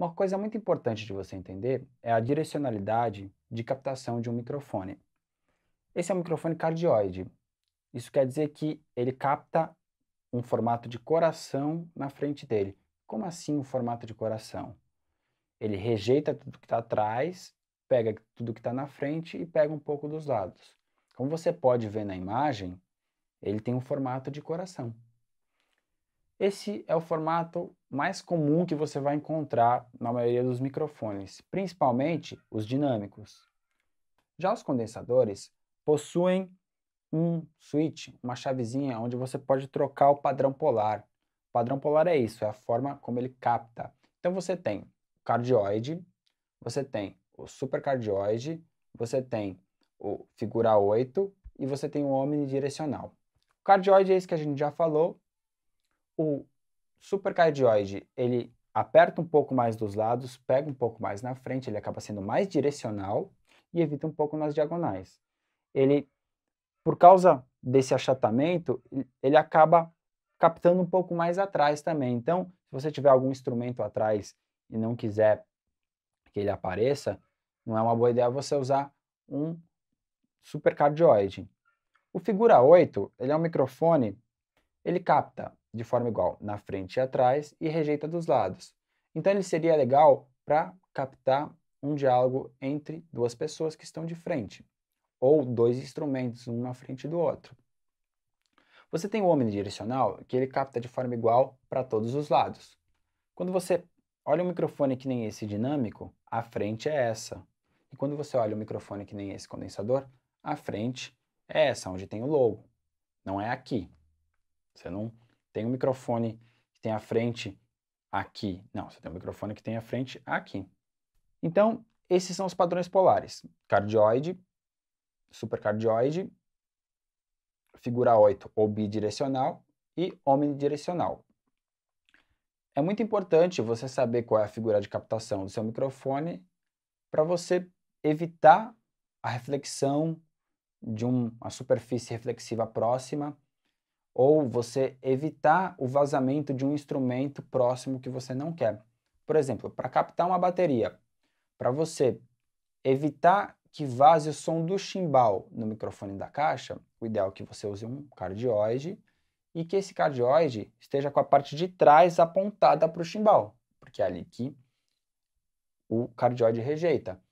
Uma coisa muito importante de você entender é a direcionalidade de captação de um microfone. Esse é um microfone cardioide. Isso quer dizer que ele capta um formato de coração na frente dele. Como assim um formato de coração? Ele rejeita tudo que está atrás, pega tudo que está na frente e pega um pouco dos lados. Como você pode ver na imagem, ele tem um formato de coração. Esse é o formato mais comum que você vai encontrar na maioria dos microfones, principalmente os dinâmicos. Já os condensadores possuem um switch, uma chavezinha onde você pode trocar o padrão polar. O padrão polar é isso, é a forma como ele capta. Então você tem o cardioide, você tem o supercardioide, você tem o figura 8 e você tem o omnidirecional. O cardioide é isso que a gente já falou, o supercardioide, ele aperta um pouco mais dos lados, pega um pouco mais na frente, ele acaba sendo mais direcional e evita um pouco nas diagonais. Ele, por causa desse achatamento, ele acaba captando um pouco mais atrás também. Então, se você tiver algum instrumento atrás e não quiser que ele apareça, não é uma boa ideia você usar um supercardioide. O figura 8, ele é um microfone, ele capta de forma igual na frente e atrás e rejeita dos lados. Então ele seria legal para captar um diálogo entre duas pessoas que estão de frente, ou dois instrumentos, um na frente do outro. Você tem o omnidirecional, que ele capta de forma igual para todos os lados. Quando você olha um microfone que nem esse dinâmico, a frente é essa. E quando você olha um microfone que nem esse condensador, a frente é essa, onde tem o logo. Não é aqui. Você não tem um microfone que tem a frente aqui. Não, você tem um microfone que tem a frente aqui. Então, esses são os padrões polares. Cardioide, supercardioide, figura 8 ou bidirecional e omnidirecional. É muito importante você saber qual é a figura de captação do seu microfone para você evitar a reflexão de uma superfície reflexiva próxima ou você evitar o vazamento de um instrumento próximo que você não quer. Por exemplo, para captar uma bateria, para você evitar que vaze o som do chimbal no microfone da caixa, o ideal é que você use um cardioide e que esse cardioide esteja com a parte de trás apontada para o chimbal, porque é ali que o cardioide rejeita.